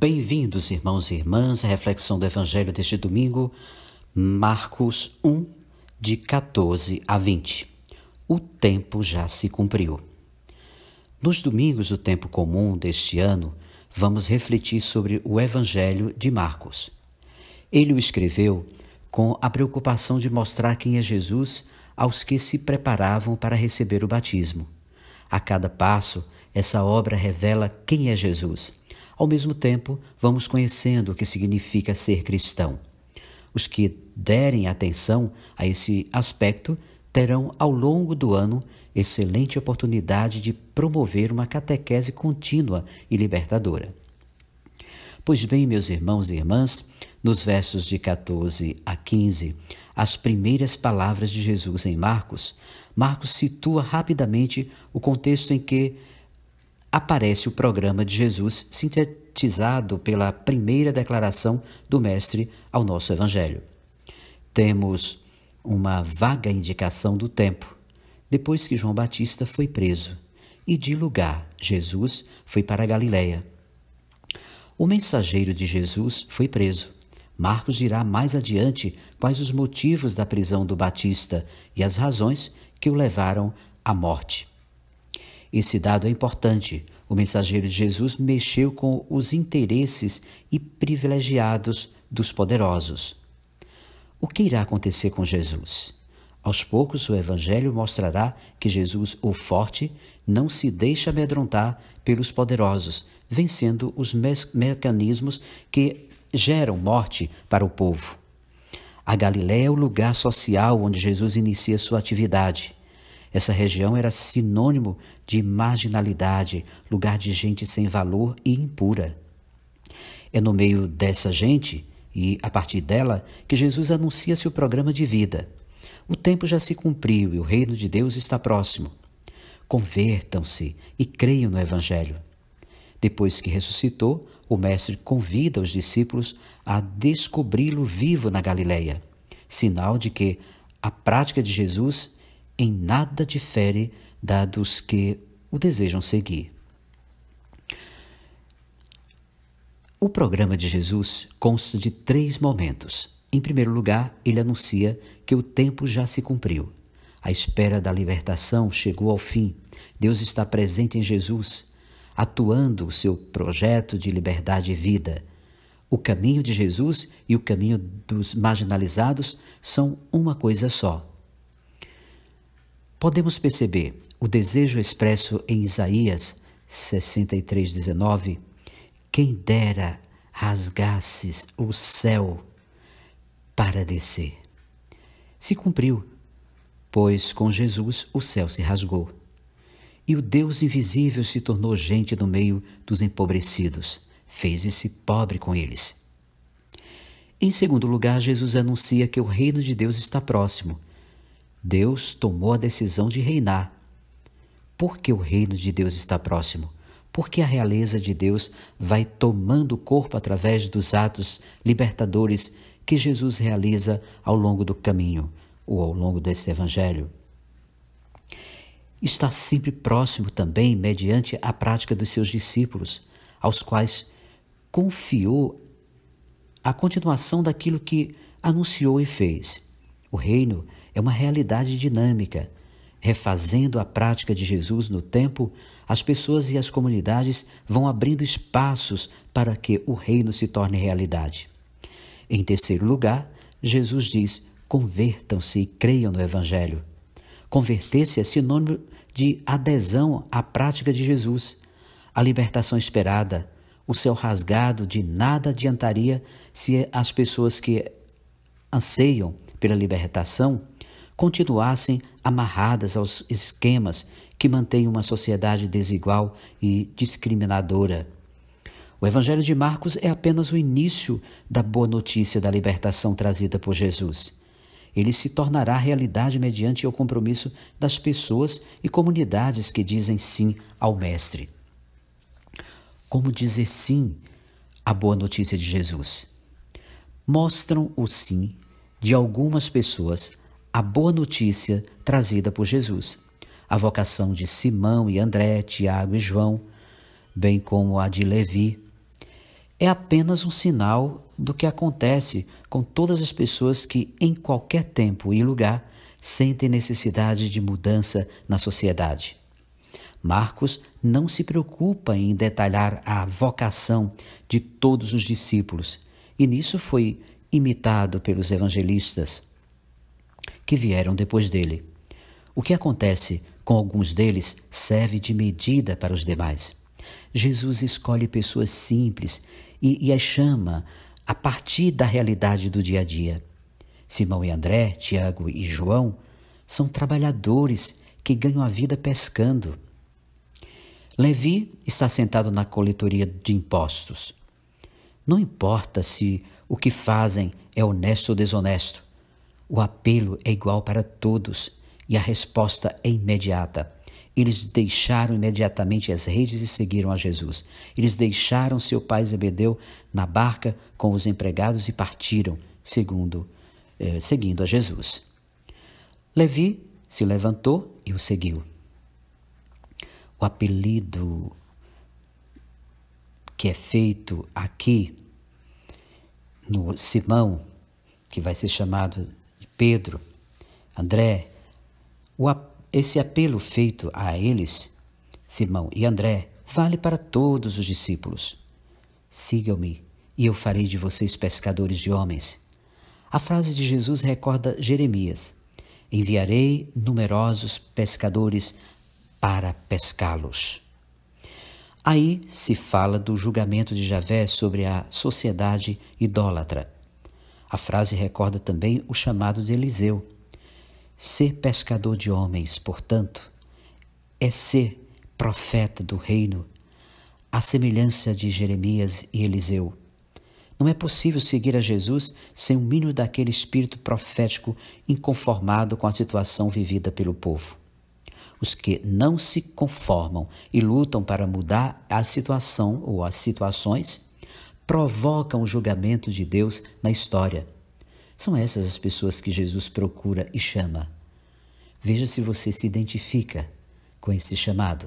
Bem-vindos, irmãos e irmãs, à reflexão do Evangelho deste domingo, Marcos 1, de 14 a 20. O tempo já se cumpriu. Nos domingos do tempo comum deste ano, vamos refletir sobre o Evangelho de Marcos. Ele o escreveu com a preocupação de mostrar quem é Jesus aos que se preparavam para receber o batismo. A cada passo, essa obra revela quem é Jesus ao mesmo tempo, vamos conhecendo o que significa ser cristão. Os que derem atenção a esse aspecto terão, ao longo do ano, excelente oportunidade de promover uma catequese contínua e libertadora. Pois bem, meus irmãos e irmãs, nos versos de 14 a 15, as primeiras palavras de Jesus em Marcos, Marcos situa rapidamente o contexto em que aparece o programa de Jesus sintetizado pela primeira declaração do Mestre ao nosso Evangelho. Temos uma vaga indicação do tempo, depois que João Batista foi preso, e de lugar Jesus foi para Galiléia. O mensageiro de Jesus foi preso. Marcos dirá mais adiante quais os motivos da prisão do Batista e as razões que o levaram à morte. Esse dado é importante. O mensageiro de Jesus mexeu com os interesses e privilegiados dos poderosos. O que irá acontecer com Jesus? Aos poucos, o Evangelho mostrará que Jesus, o forte, não se deixa amedrontar pelos poderosos, vencendo os me mecanismos que geram morte para o povo. A Galiléia é o lugar social onde Jesus inicia sua atividade. Essa região era sinônimo de marginalidade, lugar de gente sem valor e impura. É no meio dessa gente e a partir dela que Jesus anuncia seu programa de vida. O tempo já se cumpriu e o reino de Deus está próximo. Convertam-se e creiam no Evangelho. Depois que ressuscitou, o Mestre convida os discípulos a descobri-lo vivo na Galileia, sinal de que a prática de Jesus em nada difere da dos que o desejam seguir. O programa de Jesus consta de três momentos. Em primeiro lugar, ele anuncia que o tempo já se cumpriu. A espera da libertação chegou ao fim. Deus está presente em Jesus, atuando o seu projeto de liberdade e vida. O caminho de Jesus e o caminho dos marginalizados são uma coisa só podemos perceber o desejo expresso em Isaías 63:19, quem dera rasgasses o céu para descer. Se cumpriu, pois com Jesus o céu se rasgou. E o Deus invisível se tornou gente no meio dos empobrecidos, fez-se pobre com eles. Em segundo lugar, Jesus anuncia que o reino de Deus está próximo Deus tomou a decisão de reinar. Porque o reino de Deus está próximo? Porque a realeza de Deus vai tomando o corpo através dos atos libertadores que Jesus realiza ao longo do caminho ou ao longo desse evangelho. Está sempre próximo também mediante a prática dos seus discípulos, aos quais confiou a continuação daquilo que anunciou e fez. O reino é uma realidade dinâmica. Refazendo a prática de Jesus no tempo, as pessoas e as comunidades vão abrindo espaços para que o reino se torne realidade. Em terceiro lugar, Jesus diz: convertam-se e creiam no Evangelho. Converter-se é sinônimo de adesão à prática de Jesus. A libertação esperada, o céu rasgado de nada adiantaria se as pessoas que anseiam pela libertação continuassem amarradas aos esquemas que mantêm uma sociedade desigual e discriminadora. O Evangelho de Marcos é apenas o início da boa notícia da libertação trazida por Jesus. Ele se tornará realidade mediante o compromisso das pessoas e comunidades que dizem sim ao Mestre. Como dizer sim à boa notícia de Jesus? Mostram o sim de algumas pessoas a boa notícia trazida por Jesus. A vocação de Simão e André, Tiago e João, bem como a de Levi, é apenas um sinal do que acontece com todas as pessoas que, em qualquer tempo e lugar, sentem necessidade de mudança na sociedade. Marcos não se preocupa em detalhar a vocação de todos os discípulos, e nisso foi imitado pelos evangelistas que vieram depois dele. O que acontece com alguns deles serve de medida para os demais. Jesus escolhe pessoas simples e, e as chama a partir da realidade do dia a dia. Simão e André, Tiago e João são trabalhadores que ganham a vida pescando. Levi está sentado na coletoria de impostos. Não importa se o que fazem é honesto ou desonesto, o apelo é igual para todos e a resposta é imediata. Eles deixaram imediatamente as redes e seguiram a Jesus. Eles deixaram seu pai Zebedeu na barca com os empregados e partiram, segundo, eh, seguindo a Jesus. Levi se levantou e o seguiu. O apelido que é feito aqui no Simão, que vai ser chamado Pedro, André, o, esse apelo feito a eles, Simão e André, vale para todos os discípulos. Sigam-me e eu farei de vocês pescadores de homens. A frase de Jesus recorda Jeremias: Enviarei numerosos pescadores para pescá-los. Aí se fala do julgamento de Javé sobre a sociedade idólatra. A frase recorda também o chamado de Eliseu. Ser pescador de homens, portanto, é ser profeta do reino, à semelhança de Jeremias e Eliseu. Não é possível seguir a Jesus sem o mínimo daquele espírito profético inconformado com a situação vivida pelo povo. Os que não se conformam e lutam para mudar a situação ou as situações provocam o julgamento de Deus na história. São essas as pessoas que Jesus procura e chama. Veja se você se identifica com esse chamado.